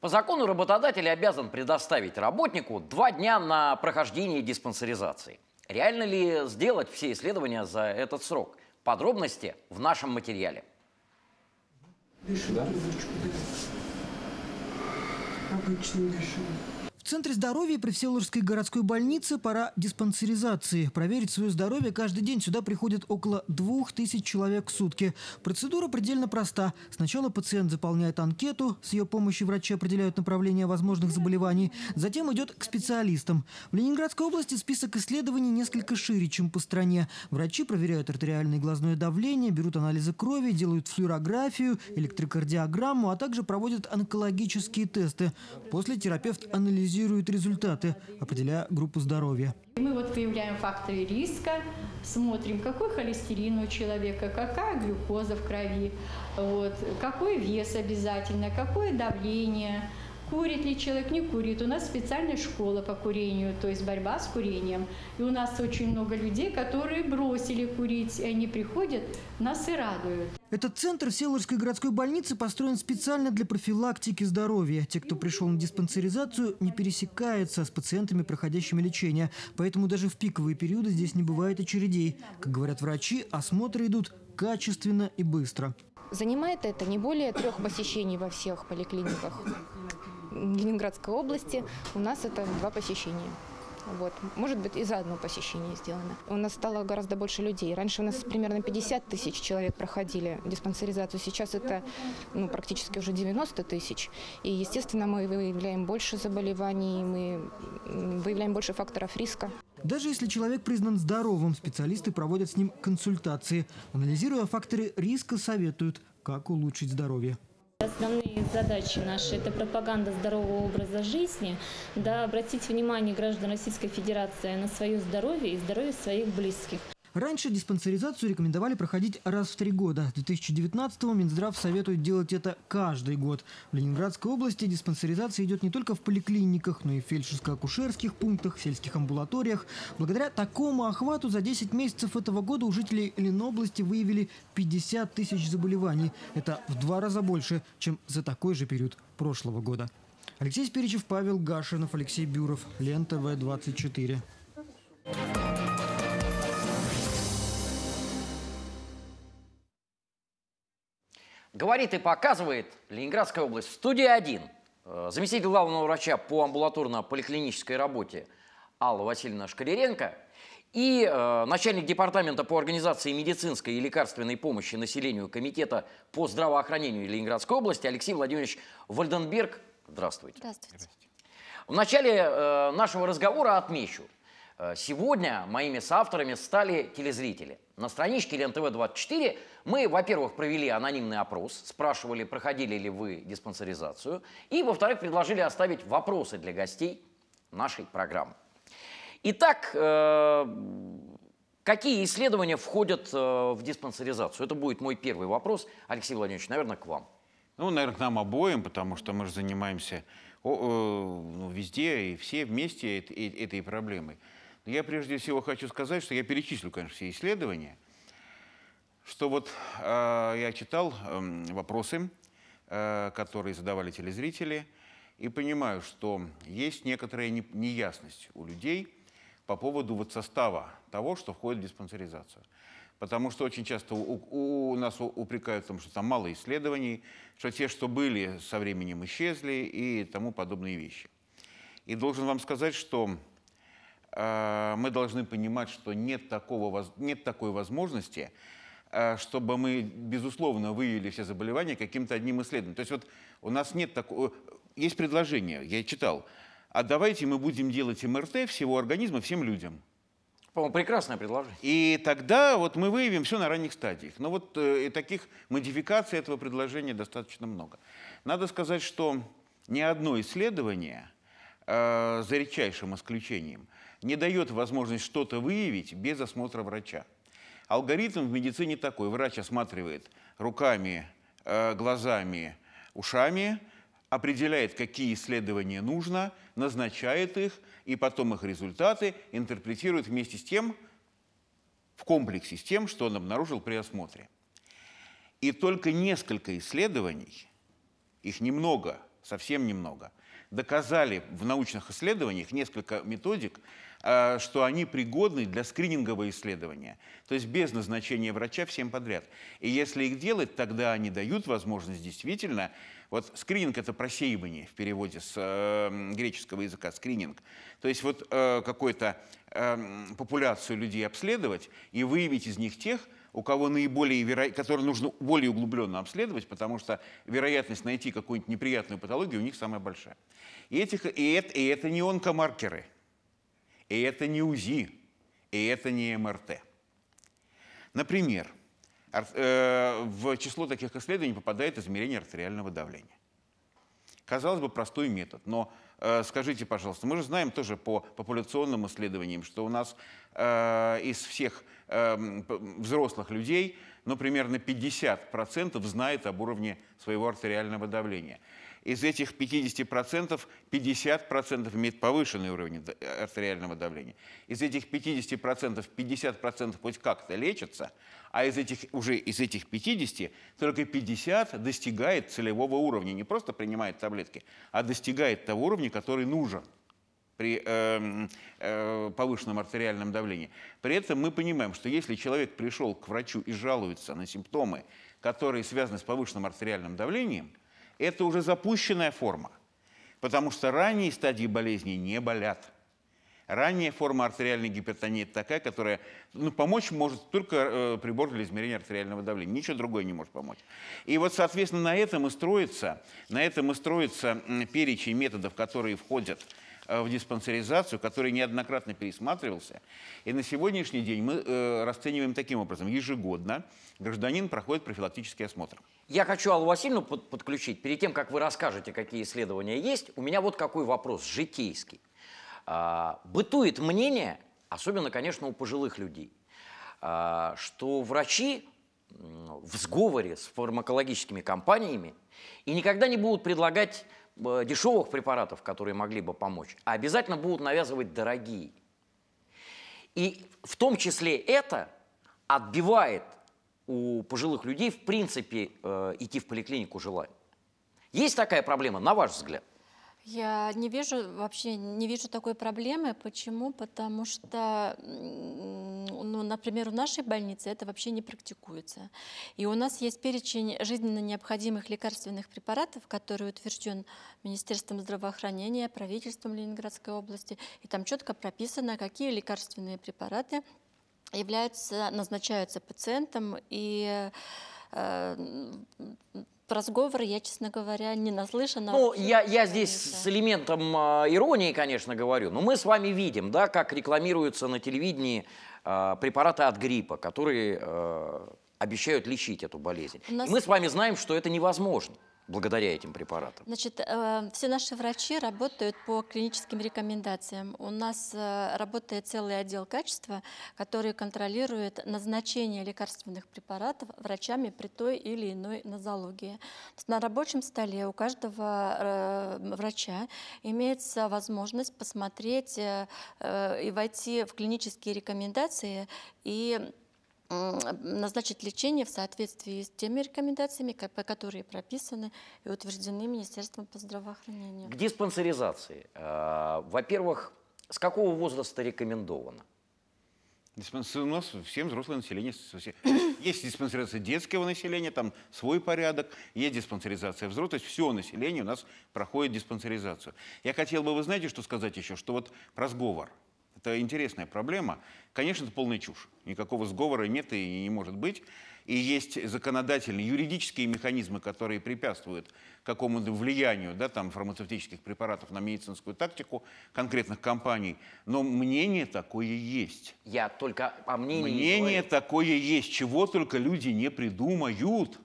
По закону работодатель обязан предоставить работнику два дня на прохождение диспансеризации. Реально ли сделать все исследования за этот срок? Подробности в нашем материале. Дышу, да? Обычно дышу. В Центре здоровья Привселовской городской больницы пора диспансеризации. Проверить свое здоровье каждый день сюда приходит около двух тысяч человек в сутки. Процедура предельно проста. Сначала пациент заполняет анкету, с ее помощью врачи определяют направление возможных заболеваний, затем идет к специалистам. В Ленинградской области список исследований несколько шире, чем по стране. Врачи проверяют артериальное и глазное давление, берут анализы крови, делают флюорографию, электрокардиограмму, а также проводят онкологические тесты. После терапевт анализирует анализируют результаты, определяя группу здоровья. Мы вот выявляем факторы риска, смотрим, какой холестерин у человека, какая глюкоза в крови, вот, какой вес обязательно, какое давление – Курит ли человек, не курит. У нас специальная школа по курению, то есть борьба с курением. И у нас очень много людей, которые бросили курить, и они приходят, нас и радуют. Этот центр в Селурской городской больнице построен специально для профилактики здоровья. Те, кто пришел на диспансеризацию, не пересекаются с пациентами, проходящими лечение. Поэтому даже в пиковые периоды здесь не бывает очередей. Как говорят врачи, осмотры идут качественно и быстро. Занимает это не более трех посещений во всех поликлиниках. Ленинградской области у нас это два посещения. Вот. Может быть, и за одно посещение сделано. У нас стало гораздо больше людей. Раньше у нас примерно 50 тысяч человек проходили диспансеризацию. Сейчас это ну, практически уже 90 тысяч. И, естественно, мы выявляем больше заболеваний, мы выявляем больше факторов риска. Даже если человек признан здоровым, специалисты проводят с ним консультации. Анализируя факторы риска, советуют, как улучшить здоровье. Основные задачи наши – это пропаганда здорового образа жизни, да, обратить внимание граждан Российской Федерации на свое здоровье и здоровье своих близких. Раньше диспансеризацию рекомендовали проходить раз в три года. 2019-го Минздрав советует делать это каждый год. В Ленинградской области диспансеризация идет не только в поликлиниках, но и в фельдшерско-акушерских пунктах, сельских амбулаториях. Благодаря такому охвату за 10 месяцев этого года у жителей Ленобласти выявили 50 тысяч заболеваний. Это в два раза больше, чем за такой же период прошлого года. Алексей Спиричев, Павел Гашинов, Алексей Бюров, Лента В-24. Говорит и показывает Ленинградская область. Студия 1. Э, заместитель главного врача по амбулаторно-поликлинической работе Алла Васильевна Шкареренко и э, начальник департамента по организации медицинской и лекарственной помощи населению Комитета по здравоохранению Ленинградской области Алексей Владимирович Вальденберг. Здравствуйте. Здравствуйте. В начале э, нашего разговора отмечу. Э, сегодня моими соавторами стали телезрители – на страничке ЛенТВ-24 мы, во-первых, провели анонимный опрос, спрашивали, проходили ли вы диспансеризацию, и, во-вторых, предложили оставить вопросы для гостей нашей программы. Итак, э, какие исследования входят э, в диспансеризацию? Это будет мой первый вопрос. Алексей Владимирович, наверное, к вам. Ну, наверное, к нам обоим, потому что мы же занимаемся э, ну, везде и все вместе этой проблемой. Я прежде всего хочу сказать, что я перечислю, конечно, все исследования, что вот э, я читал э, вопросы, э, которые задавали телезрители, и понимаю, что есть некоторая не, неясность у людей по поводу вот состава того, что входит в диспансеризацию. Потому что очень часто у, у нас упрекают в том, что там мало исследований, что те, что были, со временем исчезли и тому подобные вещи. И должен вам сказать, что Э, мы должны понимать, что нет, такого, нет такой возможности, э, чтобы мы, безусловно, выявили все заболевания каким-то одним исследованием. То есть вот у нас нет такого... Э, есть предложение, я читал, а давайте мы будем делать МРТ всего организма всем людям. По-моему, прекрасное предложение. И тогда вот мы выявим все на ранних стадиях. Но вот э, таких модификаций этого предложения достаточно много. Надо сказать, что ни одно исследование, э, за редчайшим исключением – не дает возможность что-то выявить без осмотра врача. Алгоритм в медицине такой. Врач осматривает руками, э, глазами, ушами, определяет, какие исследования нужно, назначает их, и потом их результаты интерпретирует вместе с тем, в комплексе с тем, что он обнаружил при осмотре. И только несколько исследований, их немного, совсем немного, доказали в научных исследованиях несколько методик, Э, что они пригодны для скринингового исследования, то есть без назначения врача всем подряд. И если их делать, тогда они дают возможность действительно, вот скрининг – это просеивание в переводе с э, греческого языка, скрининг, то есть вот э, какую-то э, популяцию людей обследовать и выявить из них тех, у кого наиболее веро... которые нужно более углубленно обследовать, потому что вероятность найти какую-нибудь неприятную патологию у них самая большая. И, этих... и, это... и это не онкомаркеры – и это не УЗИ, и это не МРТ. Например, э, в число таких исследований попадает измерение артериального давления. Казалось бы, простой метод, но э, скажите, пожалуйста, мы же знаем тоже по популяционным исследованиям, что у нас э, из всех взрослых людей, ну, примерно 50% знает об уровне своего артериального давления из этих 50% 50% имеет повышенный уровень артериального давления. Из этих 50% 50% хоть как-то лечатся, а из этих, уже из этих 50 только 50 достигает целевого уровня. Не просто принимает таблетки, а достигает того уровня, который нужен при э, э, повышенном артериальном давлении. При этом мы понимаем, что если человек пришел к врачу и жалуется на симптомы, которые связаны с повышенным артериальным давлением, это уже запущенная форма, потому что ранние стадии болезни не болят. Ранняя форма артериальной гипертонии такая, которая ну, помочь может только э, прибор для измерения артериального давления. Ничего другое не может помочь. И вот, соответственно, на этом и строится, на этом и строится перечень методов, которые входят Э, в диспансеризацию, который неоднократно пересматривался. И на сегодняшний день мы э, расцениваем таким образом. Ежегодно гражданин проходит профилактический осмотр. Я хочу Аллу Васильевну подключить. Перед тем, как вы расскажете, какие исследования есть, у меня вот какой вопрос, житейский. А, бытует мнение, особенно, конечно, у пожилых людей, а, что врачи в сговоре с фармакологическими компаниями и никогда не будут предлагать Э, дешевых препаратов, которые могли бы помочь, а обязательно будут навязывать дорогие. И в том числе это отбивает у пожилых людей в принципе э, идти в поликлинику желание. Есть такая проблема, на ваш взгляд? Я не вижу, вообще не вижу такой проблемы. Почему? Потому что, ну, например, в нашей больнице это вообще не практикуется. И у нас есть перечень жизненно необходимых лекарственных препаратов, который утвержден Министерством здравоохранения, правительством Ленинградской области. И там четко прописано, какие лекарственные препараты являются, назначаются пациентам и э, про я, честно говоря, не наслышана. Ну, я, я здесь с элементом э, иронии, конечно, говорю, но мы с вами видим, да, как рекламируются на телевидении э, препараты от гриппа, которые э, обещают лечить эту болезнь. Нас... мы с вами знаем, что это невозможно благодаря этим препаратам? Значит, э, все наши врачи работают по клиническим рекомендациям. У нас э, работает целый отдел качества, который контролирует назначение лекарственных препаратов врачами при той или иной нозологии. На рабочем столе у каждого э, врача имеется возможность посмотреть э, э, и войти в клинические рекомендации и назначить лечение в соответствии с теми рекомендациями, которые прописаны и утверждены Министерством по здравоохранению. К диспансеризации. Э, во-первых, с какого возраста рекомендовано? Диспансер у нас всем взрослое население. Есть диспансеризация детского населения, там свой порядок, есть диспансеризация взрослых, то есть все население у нас проходит диспансеризацию. Я хотел бы, вы знаете, что сказать еще, что вот разговор. Это интересная проблема. Конечно, это полная чушь. Никакого сговора нет и не может быть. И есть законодательные, юридические механизмы, которые препятствуют какому-то влиянию да, там, фармацевтических препаратов на медицинскую тактику конкретных компаний. Но мнение такое есть. Я только о мнении Мнение такое есть, чего только люди не придумают.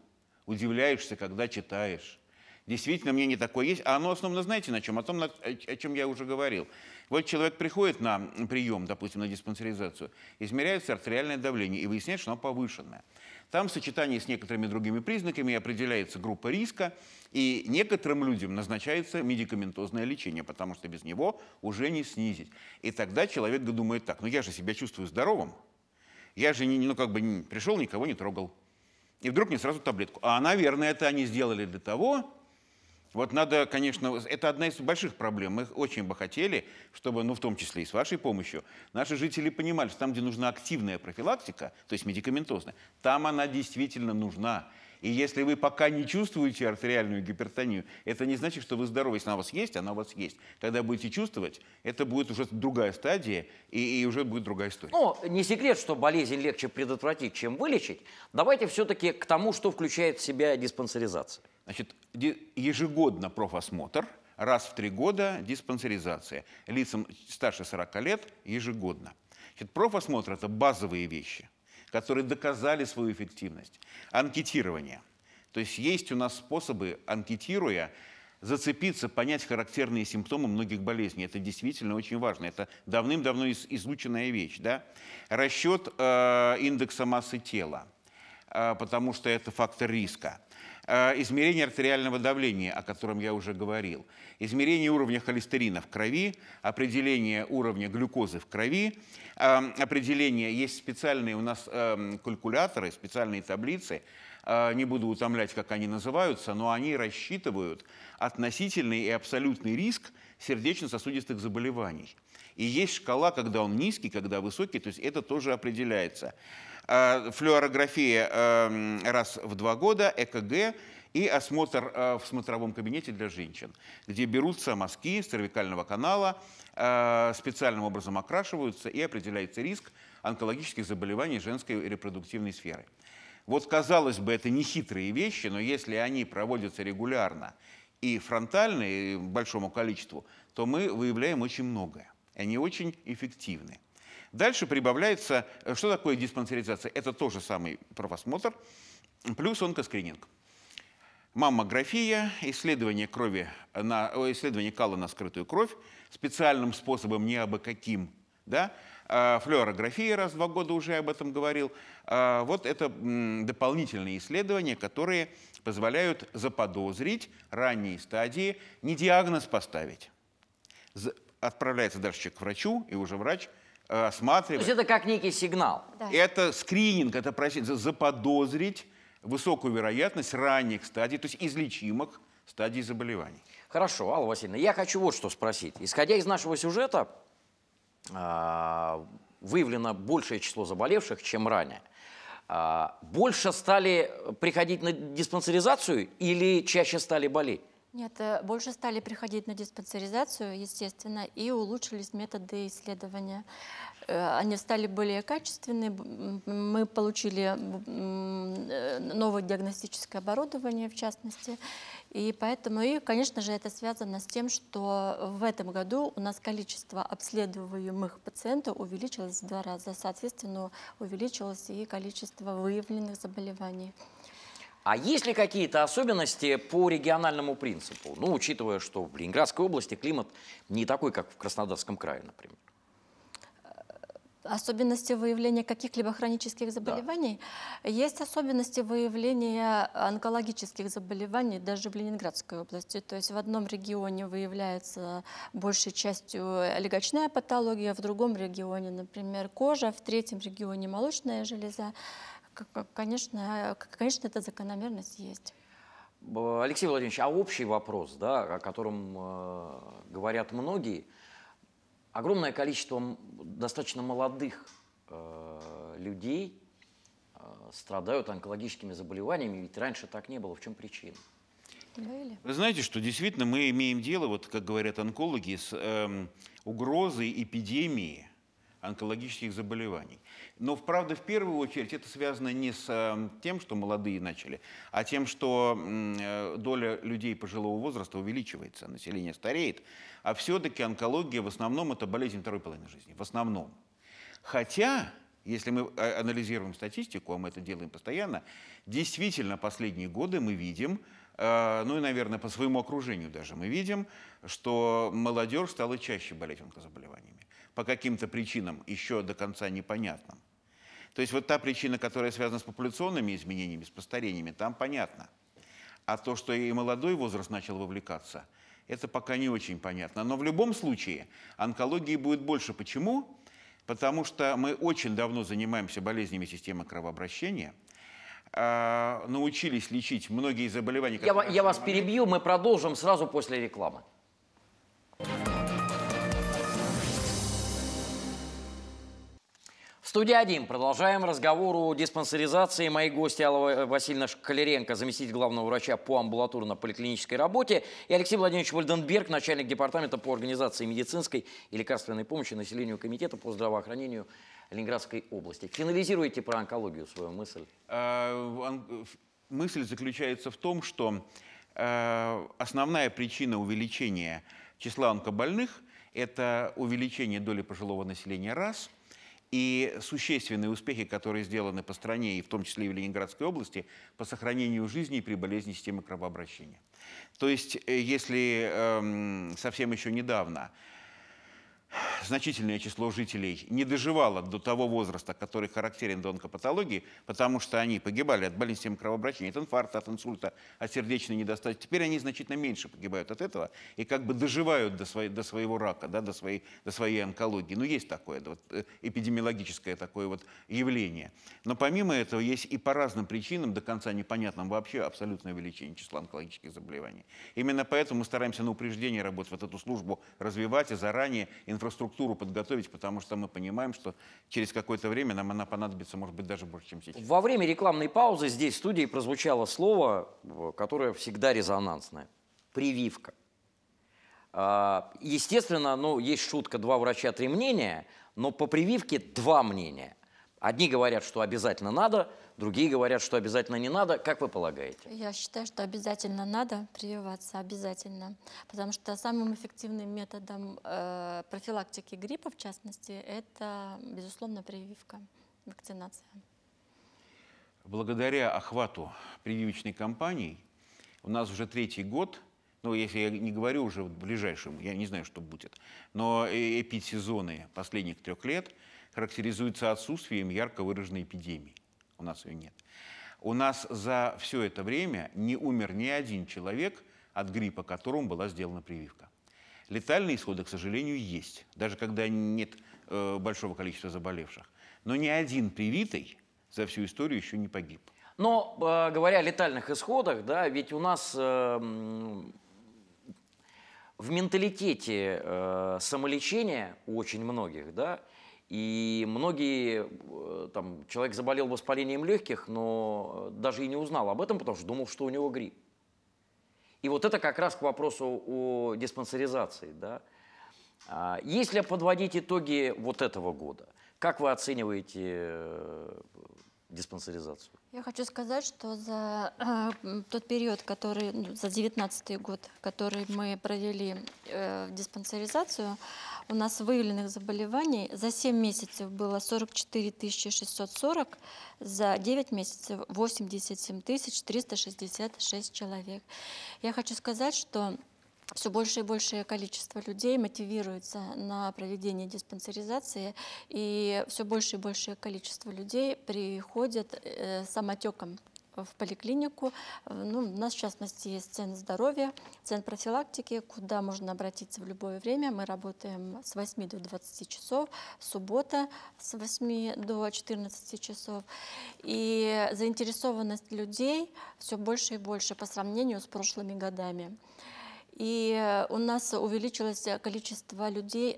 Удивляешься, когда читаешь. Действительно, мнение такое есть. А оно основано, знаете, на чем? О том, о чем я уже говорил. Вот человек приходит на прием, допустим, на диспансеризацию, измеряется артериальное давление и выясняет, что оно повышенное. Там в сочетании с некоторыми другими признаками определяется группа риска, и некоторым людям назначается медикаментозное лечение, потому что без него уже не снизить. И тогда человек думает так, ну я же себя чувствую здоровым, я же не, ну, как бы не пришел, никого не трогал. И вдруг мне сразу таблетку. А, наверное, это они сделали для того, вот надо, конечно, это одна из больших проблем. Мы очень бы хотели, чтобы, ну, в том числе и с вашей помощью, наши жители понимали, что там, где нужна активная профилактика, то есть медикаментозная, там она действительно нужна. И если вы пока не чувствуете артериальную гипертонию, это не значит, что вы здоровы. Если она у вас есть, она у вас есть. Когда будете чувствовать, это будет уже другая стадия и, и уже будет другая история. Ну, не секрет, что болезнь легче предотвратить, чем вылечить. Давайте все-таки к тому, что включает в себя диспансеризация. Значит, ежегодно профосмотр, раз в три года диспансеризация. Лицам старше 40 лет ежегодно. Значит, профосмотр – это базовые вещи, которые доказали свою эффективность. Анкетирование. То есть есть у нас способы, анкетируя, зацепиться, понять характерные симптомы многих болезней. Это действительно очень важно. Это давным-давно изученная вещь. Да? Расчет э, индекса массы тела, э, потому что это фактор риска. Э, измерение артериального давления, о котором я уже говорил, измерение уровня холестерина в крови, определение уровня глюкозы в крови, эм, определение, есть специальные у нас эм, калькуляторы, специальные таблицы, э, не буду утомлять, как они называются, но они рассчитывают относительный и абсолютный риск сердечно-сосудистых заболеваний. И есть шкала, когда он низкий, когда высокий, то есть это тоже определяется. Э, флюорография эм, раз в два года, ЭКГ и осмотр э, в смотровом кабинете для женщин, где берутся мазки цервикального канала, э, специальным образом окрашиваются и определяется риск онкологических заболеваний женской репродуктивной сферы. Вот, казалось бы, это не хитрые вещи, но если они проводятся регулярно и фронтально, и большому количеству, то мы выявляем очень многое. Они очень эффективны. Дальше прибавляется, э, что такое диспансеризация? Это тоже самый профосмотр, плюс онкоскрининг. Маммография, исследование, крови на, исследование кала на скрытую кровь, специальным способом, не абы каким, да, а, флюорография, раз в два года уже об этом говорил. А, вот это дополнительные исследования, которые позволяют заподозрить ранние стадии, не диагноз поставить. Отправляется дальше человек к врачу, и уже врач – осматривать. То есть это как некий сигнал. Да. Это скрининг, это просить заподозрить высокую вероятность ранних стадий, то есть излечимых стадий заболеваний. Хорошо, Алла Васильевна, я хочу вот что спросить. Исходя из нашего сюжета, а, выявлено большее число заболевших, чем ранее. А, больше стали приходить на диспансеризацию или чаще стали болеть? Нет, э, больше стали приходить на диспансеризацию, естественно, и улучшились методы исследования. Э, они стали более качественные, мы получили э, новое диагностическое оборудование, в частности, и поэтому, и, конечно же, это связано с тем, что в этом году у нас количество обследуемых пациентов увеличилось в два раза, соответственно, увеличилось и количество выявленных заболеваний. А есть ли какие-то особенности по региональному принципу? Ну, учитывая, что в Ленинградской области климат не такой, как в Краснодарском крае, например. Особенности выявления каких-либо хронических заболеваний? Да. Есть особенности выявления онкологических заболеваний даже в Ленинградской области. То есть в одном регионе выявляется большей частью легочная патология, в другом регионе, например, кожа, в третьем регионе молочная железа. Конечно, конечно, эта закономерность есть. Алексей Владимирович, а общий вопрос, да, о котором э, говорят многие, огромное количество достаточно молодых э, людей э, страдают онкологическими заболеваниями, ведь раньше так не было. В чем причина? Вы знаете, что действительно мы имеем дело, вот как говорят онкологи, с э, угрозой эпидемии – онкологических заболеваний. Но, правда, в первую очередь это связано не с э, тем, что молодые начали, а тем, что э, доля людей пожилого возраста увеличивается, население стареет, а все-таки онкология в основном это болезнь второй половины жизни, в основном. Хотя, если мы э, анализируем статистику, а мы это делаем постоянно, действительно последние годы мы видим, ну и, наверное, по своему окружению даже мы видим, что молодежь стала чаще болеть онкозаболеваниями по каким-то причинам еще до конца непонятным. То есть вот та причина, которая связана с популяционными изменениями, с постарениями, там понятно. А то, что и молодой возраст начал вовлекаться, это пока не очень понятно. Но в любом случае онкологии будет больше. Почему? Потому что мы очень давно занимаемся болезнями системы кровообращения а, – научились лечить многие заболевания. Я, я вас перебью, мы продолжим сразу после рекламы. Студия 1. Продолжаем разговор о диспансеризации. Мои гости Алла Васильевна Калеренко, заместитель главного врача по амбулаторно-поликлинической работе, и Алексей Владимирович Вольденберг, начальник департамента по организации медицинской и лекарственной помощи населению Комитета по здравоохранению Ленинградской области. Финализируйте про онкологию свою мысль. Э, мысль заключается в том, что э, основная причина увеличения числа онкобольных – это увеличение доли пожилого населения раз – и существенные успехи, которые сделаны по стране, и в том числе и в Ленинградской области, по сохранению жизни при болезни системы кровообращения. То есть, э, если эм, совсем еще недавно значительное число жителей не доживало до того возраста, который характерен для онкопатологии, потому что они погибали от болезней кровообращения, от инфаркта, от инсульта, от сердечной недостатки. Теперь они значительно меньше погибают от этого и как бы доживают до, своей, до своего рака, да, до, своей, до своей онкологии. Ну, есть такое вот, э, эпидемиологическое такое вот явление. Но помимо этого есть и по разным причинам, до конца непонятным вообще, абсолютное увеличение числа онкологических заболеваний. Именно поэтому мы стараемся на упреждение работать, вот эту службу развивать и заранее информировать инфраструктуру подготовить, потому что мы понимаем, что через какое-то время нам она понадобится, может быть, даже больше, чем сейчас. Во время рекламной паузы здесь в студии прозвучало слово, которое всегда резонансное – прививка. А, естественно, ну, есть шутка «два врача, три мнения», но по прививке два мнения. Одни говорят, что обязательно надо – другие говорят, что обязательно не надо. Как вы полагаете? Я считаю, что обязательно надо прививаться, обязательно. Потому что самым эффективным методом э, профилактики гриппа, в частности, это, безусловно, прививка, вакцинация. Благодаря охвату прививочной кампании у нас уже третий год ну, если я не говорю уже в ближайшем, я не знаю, что будет, но э, эпидсезоны последних трех лет характеризуются отсутствием ярко выраженной эпидемии. У нас ее нет. У нас за все это время не умер ни один человек от гриппа, которому была сделана прививка. Летальные исходы, к сожалению, есть, даже когда нет э, большого количества заболевших. Но ни один привитый за всю историю еще не погиб. Но э, говоря о летальных исходах, да, ведь у нас э, в менталитете э, самолечения у очень многих, да, и многие, э, там, человек заболел воспалением легких, но э, даже и не узнал об этом, потому что думал, что у него грипп. И вот это как раз к вопросу о диспансеризации. Да? А, если подводить итоги вот этого года, как вы оцениваете э, диспансеризацию. Я хочу сказать, что за э, тот период, который, ну, за девятнадцатый год, который мы провели э, диспансеризацию, у нас выявленных заболеваний за 7 месяцев было 44 640, за 9 месяцев 87 366 человек. Я хочу сказать, что все больше и большее количество людей мотивируется на проведение диспансеризации, и все больше и большее количество людей приходят э, самотеком в поликлинику. Ну, у нас, в частности, есть центр здоровья, центр профилактики, куда можно обратиться в любое время. Мы работаем с 8 до 20 часов, суббота с 8 до 14 часов. И заинтересованность людей все больше и больше по сравнению с прошлыми годами. И э, у нас увеличилось количество людей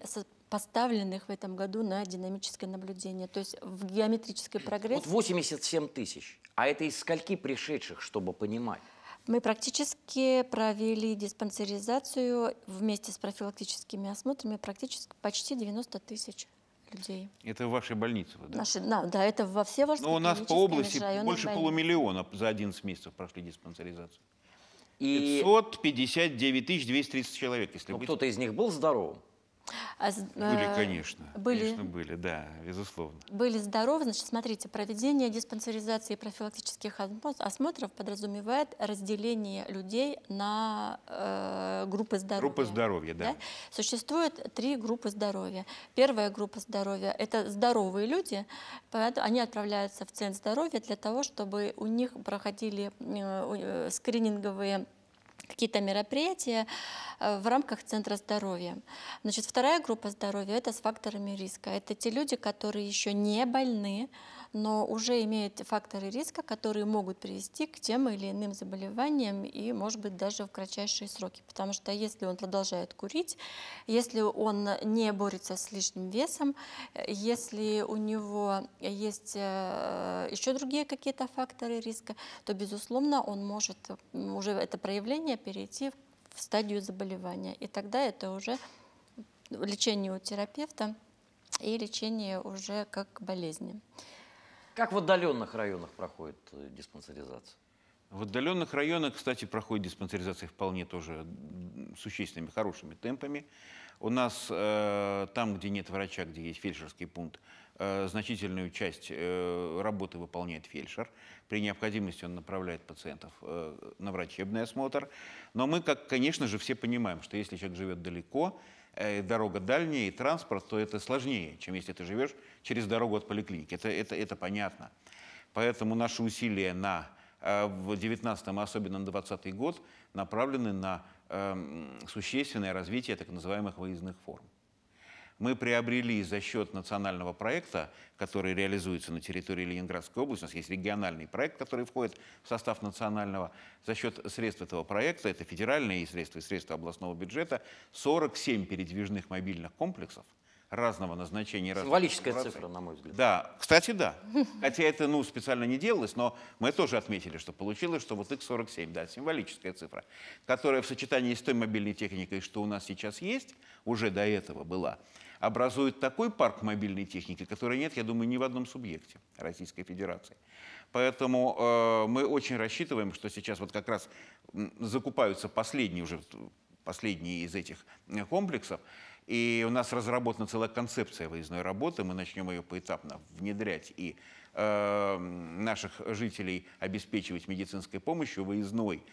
поставленных в этом году на динамическое наблюдение. То есть в геометрической прогрессии... Вот 87 тысяч. А это из скольки пришедших, чтобы понимать? Мы практически провели диспансеризацию вместе с профилактическими осмотрами практически почти 90 тысяч людей. Это в вашей больнице, да? Наши, да, да, это во все ваши. Но у нас по области больше полумиллиона за 11 месяцев прошли диспансеризацию. И... 559 230 человек, если ну, быть... кто-то из них был здоровым? А были, э, конечно. Были, конечно, были, да, безусловно. Были здоровы. Значит, смотрите, проведение диспансеризации и профилактических осмотров подразумевает разделение людей на э, группы здоровья. Группы здоровья, да. да. Существует три группы здоровья. Первая группа здоровья – это здоровые люди. Они отправляются в Центр здоровья для того, чтобы у них проходили э, э, скрининговые какие-то мероприятия э, в рамках Центра здоровья. Значит, вторая группа здоровья – это с факторами риска. Это те люди, которые еще не больны, но уже имеют факторы риска, которые могут привести к тем или иным заболеваниям и, может быть, даже в кратчайшие сроки. Потому что если он продолжает курить, если он не борется с лишним весом, если у него есть э, еще другие какие-то факторы риска, то, безусловно, он может уже это проявление состояние перейти в стадию заболевания. И тогда это уже лечение у терапевта и лечение уже как болезни. Как в отдаленных районах проходит э, диспансеризация? В отдаленных районах, кстати, проходит диспансеризация вполне тоже существенными, хорошими темпами. У нас э, там, где нет врача, где есть фельдшерский пункт, Э, значительную часть э, работы выполняет фельдшер. При необходимости он направляет пациентов э, на врачебный осмотр. Но мы, как, конечно же, все понимаем, что если человек живет далеко, дорога дальняя и транспорт, то это сложнее, чем если ты живешь через дорогу от поликлиники. Это, это, это понятно. Поэтому наши усилия на в 19 а особенно на 20 год направлены на э, существенное развитие так называемых выездных форм мы приобрели за счет национального проекта, который реализуется на территории Ленинградской области, у нас есть региональный проект, который входит в состав национального, за счет средств этого проекта, это федеральные средства и средства областного бюджета, 47 передвижных мобильных комплексов, разного назначения. Символическая разного цифра, на мой взгляд. Да, кстати, да. Хотя это ну, специально не делалось, но мы тоже отметили, что получилось, что вот их 47, да, символическая цифра, которая в сочетании с той мобильной техникой, что у нас сейчас есть, уже до этого была, образует такой парк мобильной техники, который нет, я думаю, ни в одном субъекте Российской Федерации. Поэтому э, мы очень рассчитываем, что сейчас вот как раз закупаются последние уже последние из этих э, комплексов. И у нас разработана целая концепция выездной работы. Мы начнем ее поэтапно внедрять и э, наших жителей обеспечивать медицинской помощью выездной.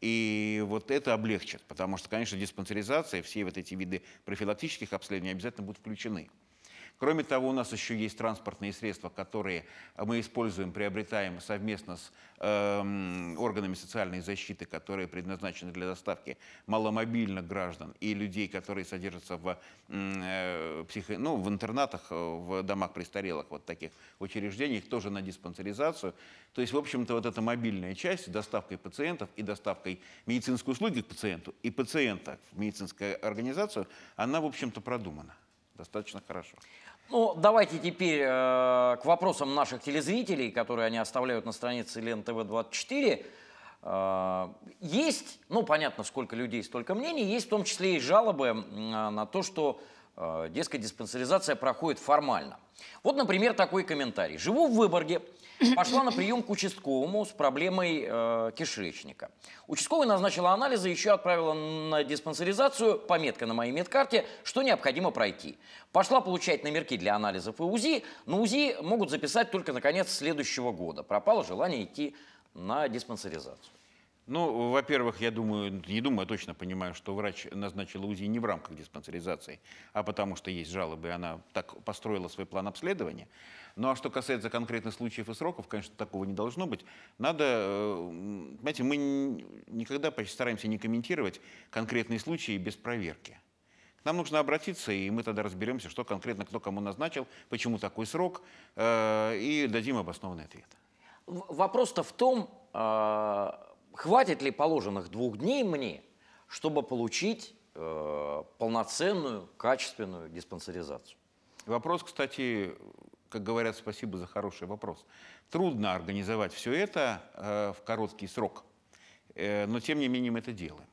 И вот это облегчит, потому что, конечно, диспансеризация, все вот эти виды профилактических обследований обязательно будут включены. Кроме того, у нас еще есть транспортные средства, которые мы используем, приобретаем совместно с э, органами социальной защиты, которые предназначены для доставки маломобильных граждан и людей, которые содержатся в, э, психо... ну, в интернатах, э, в домах престарелых, вот таких учреждениях, тоже на диспансеризацию. То есть, в общем-то, вот эта мобильная часть с доставкой пациентов и доставкой медицинской услуги к пациенту и пациента в медицинскую организацию, она, в общем-то, продумана достаточно хорошо. Ну, давайте теперь э, к вопросам наших телезрителей, которые они оставляют на странице Лен ТВ-24. Э, есть, ну, понятно, сколько людей, столько мнений, есть в том числе и жалобы э, на то, что Э, дескать, диспансеризация проходит формально. Вот, например, такой комментарий. «Живу в Выборге, пошла на прием к участковому с проблемой э, кишечника. Участковый назначила анализы, еще отправила на диспансеризацию, пометка на моей медкарте, что необходимо пройти. Пошла получать номерки для анализов и УЗИ, но УЗИ могут записать только на конец следующего года. Пропало желание идти на диспансеризацию. Ну, во-первых, я думаю, не думаю, а точно понимаю, что врач назначил УЗИ не в рамках диспансеризации, а потому что есть жалобы, и она так построила свой план обследования. Ну а что касается конкретных случаев и сроков, конечно, такого не должно быть. Надо, знаете, э, мы никогда почти стараемся не комментировать конкретные случаи без проверки. нам нужно обратиться, и мы тогда разберемся, что конкретно кто кому назначил, почему такой срок, э, и дадим обоснованный ответ. Вопрос-то в том, а, хватит ли положенных двух дней мне, чтобы получить э, полноценную, качественную диспансеризацию? Вопрос, кстати, как говорят, спасибо за хороший вопрос. Трудно организовать все это э, в короткий срок, э, но тем не менее мы это делаем.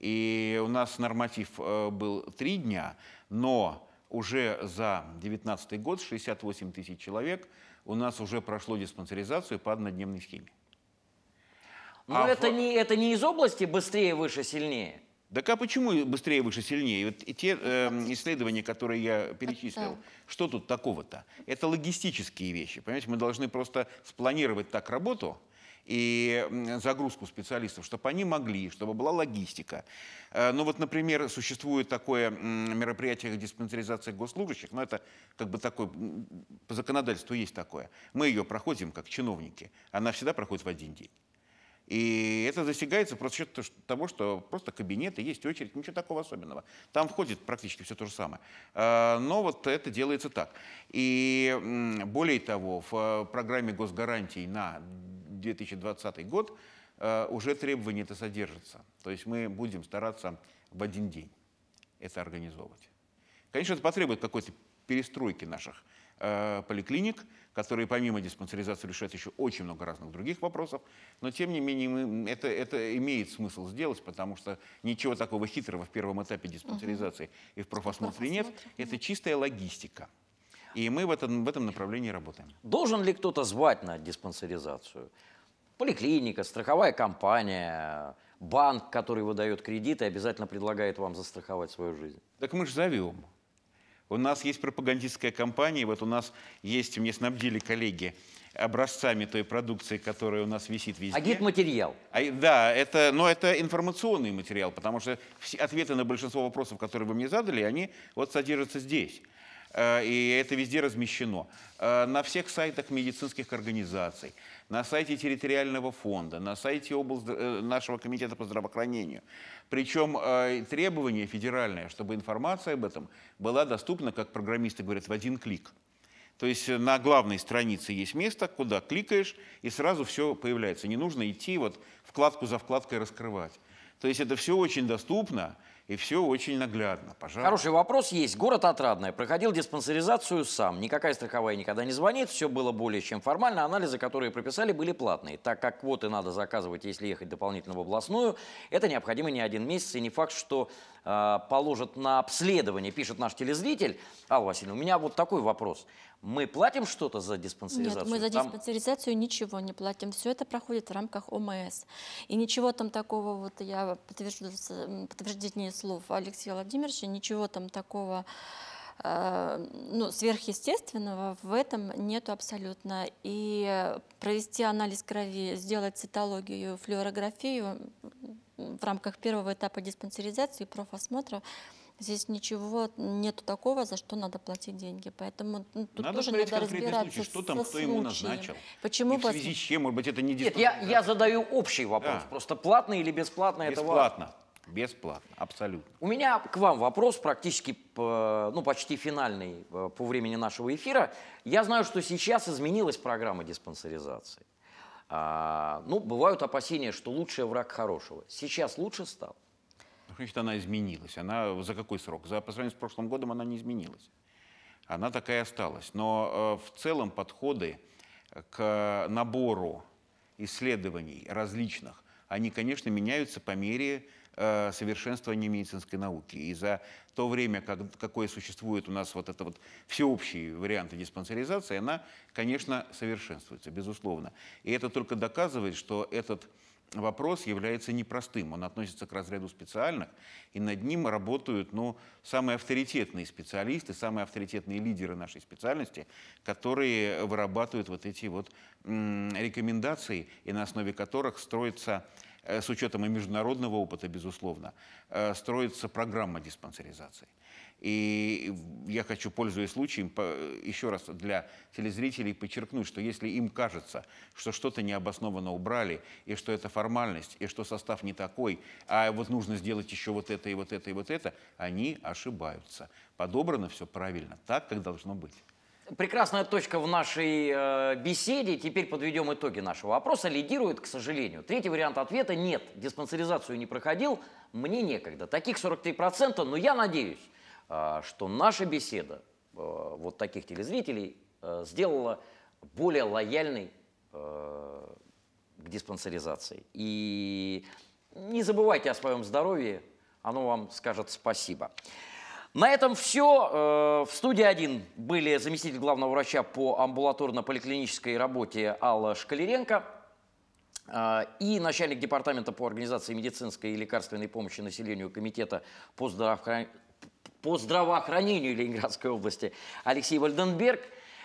И у нас норматив э, был три дня, но уже за 2019 год 68 тысяч человек у нас уже прошло диспансеризацию по однодневной схеме. Но а ну, это, в... не, это не из области быстрее, выше, сильнее. Так а почему быстрее, выше, сильнее? Вот те э, исследования, которые я перечислил, что тут такого-то? Это логистические вещи. Понимаете, мы должны просто спланировать так работу и загрузку специалистов, чтобы они могли, чтобы была логистика. Э, ну вот, например, существует такое мероприятие диспансеризации госслужащих, но это как бы такое, по законодательству есть такое. Мы ее проходим как чиновники, она всегда проходит в один день. И это достигается просто счет того, что просто кабинеты, есть очередь, ничего такого особенного. Там входит практически все то же самое. Э, но вот это делается так. И более того, в э, программе госгарантий на 2020 год э, уже требования это содержится. То есть мы будем стараться в один день это организовывать. Конечно, это потребует какой-то перестройки наших поликлиник – которые помимо диспансеризации решают еще очень много разных других вопросов. Но тем не менее мы, это, это имеет смысл сделать, потому что ничего такого хитрого в первом этапе диспансеризации угу. и в профосмотре, нет. Это чистая логистика. И мы в этом, в этом направлении работаем. Должен ли кто-то звать на диспансеризацию? Поликлиника, страховая компания, банк, который выдает кредиты, обязательно предлагает вам застраховать свою жизнь. Так мы же зовем. У нас есть пропагандистская кампания, вот у нас есть, мне снабдили коллеги, образцами той продукции, которая у нас висит везде. Агитматериал. А, да, это, но это информационный материал, потому что все ответы на большинство вопросов, которые вы мне задали, они вот содержатся здесь. Э, и это везде размещено. Э, на всех сайтах медицинских организаций на сайте территориального фонда, на сайте облз... Э, нашего комитета по здравоохранению. Причем э, требование федеральное, чтобы информация об этом была доступна, как программисты говорят, в один клик. То есть э, на главной странице есть место, куда кликаешь, и сразу все появляется. Не нужно идти вот вкладку за вкладкой раскрывать. То есть это все очень доступно, и все очень наглядно, пожалуйста. Хороший вопрос есть. Город Отрадное. Проходил диспансеризацию сам. Никакая страховая никогда не звонит. Все было более чем формально. Анализы, которые прописали, были платные. Так как квоты надо заказывать, если ехать дополнительно в областную, это необходимо не один месяц. И не факт, что Э, положат на обследование, пишет наш телезритель. Алла Васильевна, у меня вот такой вопрос. Мы платим что-то за диспансеризацию? Нет, мы за диспансеризацию там... ничего не платим. Все это проходит в рамках ОМС. И ничего там такого, вот я подтверждение слов Алексея Владимировича, ничего там такого... Э, ну, сверхъестественного в этом нету абсолютно. И э, провести анализ крови, сделать цитологию, флюорографию в рамках первого этапа диспансеризации профосмотра Здесь ничего нету такого, за что надо платить деньги. Поэтому ну, тут надо тоже надо разбираться случай, что там, кто случаем. ему назначил. Почему и в связи с чем, может быть, это не Нет, я, я задаю общий вопрос. Да. Просто платно или бесплатно, бесплатно. это важно. Бесплатно, абсолютно. У меня к вам вопрос практически, ну, почти финальный э, по времени нашего эфира. Я знаю, что сейчас изменилась программа диспансеризации. А, ну, бывают опасения, что лучший враг хорошего. Сейчас лучше стал? Ну, значит, она изменилась. Она за какой срок? За, по сравнению с прошлым годом она не изменилась. Она такая осталась. Но э, в целом подходы к набору исследований различных, они, конечно, меняются по мере Э, совершенствования медицинской науки. И за то время, как, какое существует у нас вот это вот всеобщие варианты диспансеризации, она, конечно, совершенствуется, безусловно. И это только доказывает, что этот вопрос является непростым. Он относится к разряду специальных, и над ним работают ну, самые авторитетные специалисты, самые авторитетные лидеры нашей специальности, которые вырабатывают вот эти вот рекомендации, и на основе которых строится Э, с учетом и международного опыта, безусловно, э, строится программа диспансеризации. И я хочу, пользуясь случаем, еще раз для телезрителей подчеркнуть, что если им кажется, что что-то необоснованно убрали, и что это формальность, и что состав не такой, а вот нужно сделать еще вот это и вот это и вот это, они ошибаются. Подобрано все правильно, так, как должно быть прекрасная точка в нашей э, беседе. Теперь подведем итоги нашего вопроса. Лидирует, к сожалению. Третий вариант ответа – нет. Диспансеризацию не проходил, мне некогда. Таких 43%, но я надеюсь, э, что наша беседа э, вот таких телезрителей э, сделала более лояльной э, к диспансеризации. И не забывайте о своем здоровье, оно вам скажет спасибо. На этом все. Э, в студии один были заместитель главного врача по амбулаторно-поликлинической работе Алла Шкалеренко э, и начальник департамента по организации медицинской и лекарственной помощи населению Комитета по, здравоохран... по здравоохранению Ленинградской области Алексей Вальденберг.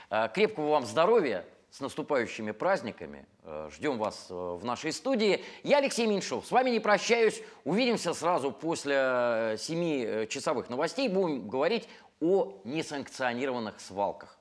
Э, крепкого вам здоровья, с наступающими праздниками. Э, ждем вас э, в нашей студии. Я Алексей Меньшов. С вами не прощаюсь. Увидимся сразу после э, семи часовых новостей. Будем говорить о несанкционированных свалках.